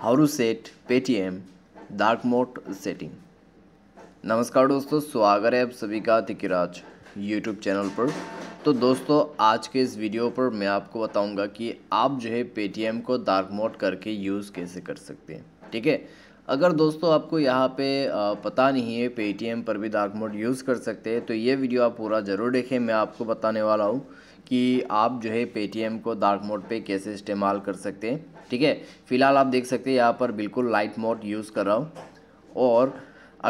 how to set Paytm dark mode setting नमस्कार दोस्तों स्वागत है आप सभी का तिकिराज यूट्यूब चैनल पर तो दोस्तों आज के इस वीडियो पर मैं आपको बताऊंगा कि आप जो है पेटीएम को डार्क मोड करके यूज़ कैसे कर सकते हैं ठीक है अगर दोस्तों आपको यहाँ पे पता नहीं है पेटीएम पर भी डार्क मोड यूज़ कर सकते हैं तो ये वीडियो आप पूरा ज़रूर देखें मैं आपको बताने वाला हूँ कि आप जो है पेटीएम को डार्क मोड पे कैसे इस्तेमाल कर सकते हैं ठीक है फ़िलहाल आप देख सकते हैं यहाँ पर बिल्कुल लाइट मोड यूज़ कर रहा हूँ और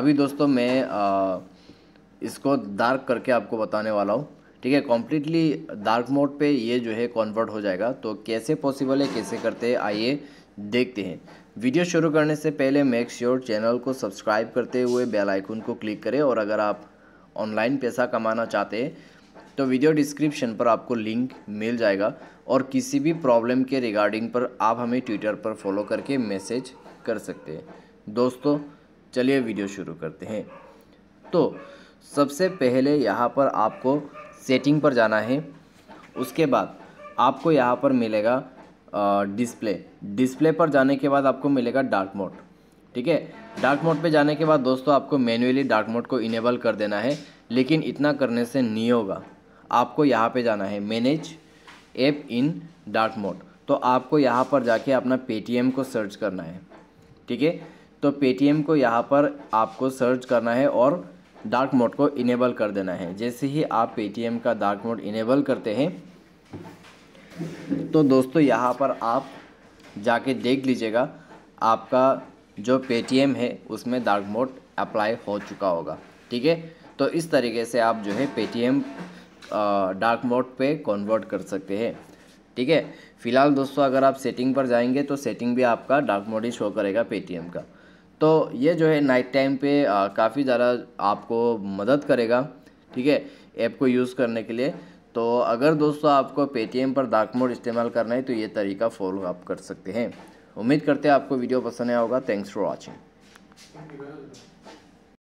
अभी दोस्तों मैं आ, इसको डार्क करके आपको बताने वाला हूँ ठीक है कम्प्लीटली डार्क मोड पे ये जो है कन्वर्ट हो जाएगा तो कैसे पॉसिबल है कैसे करते हैं आइए देखते हैं वीडियो शुरू करने से पहले मेक श्योर चैनल को सब्सक्राइब करते हुए बेल आइकन को क्लिक करें और अगर आप ऑनलाइन पैसा कमाना चाहते हैं तो वीडियो डिस्क्रिप्शन पर आपको लिंक मिल जाएगा और किसी भी प्रॉब्लम के रिगार्डिंग पर आप हमें ट्विटर पर फॉलो करके मैसेज कर सकते हैं दोस्तों चलिए वीडियो शुरू करते हैं तो सबसे पहले यहाँ पर आपको सेटिंग पर जाना है उसके बाद आपको यहाँ पर मिलेगा डिस्प्ले डिस्प्ले पर जाने के बाद आपको मिलेगा डार्क मोड ठीक है डार्क मोड पे जाने के बाद दोस्तों आपको मैन्युअली डार्क मोड को इनेबल कर देना है लेकिन इतना करने से नहीं होगा आपको यहाँ पे जाना है manage app in dark mode तो आपको यहाँ पर जाके अपना पेटीएम को सर्च करना है ठीक है तो पेटीएम को यहाँ पर आपको सर्च करना है और डार्क मोड को इनेबल कर देना है जैसे ही आप पेटीएम का डार्क मोड इनेबल करते हैं तो दोस्तों यहाँ पर आप जाके देख लीजिएगा आपका जो पेटीएम है उसमें डार्क मोड अप्लाई हो चुका होगा ठीक है तो इस तरीके से आप जो है पेटीएम डार्क मोड पे कन्वर्ट कर सकते हैं ठीक है फिलहाल दोस्तों अगर आप सेटिंग पर जाएंगे तो सेटिंग भी आपका डार्क मोड ही शो करेगा पेटीएम का तो ये जो है नाइट टाइम पे काफ़ी ज़्यादा आपको मदद करेगा ठीक है ऐप को यूज़ करने के लिए तो अगर दोस्तों आपको पेटीएम पर डार्क मोड इस्तेमाल करना है तो ये तरीका फॉलो आप कर सकते हैं उम्मीद करते हैं आपको वीडियो पसंद आया होगा थैंक्स फॉर वॉचिंग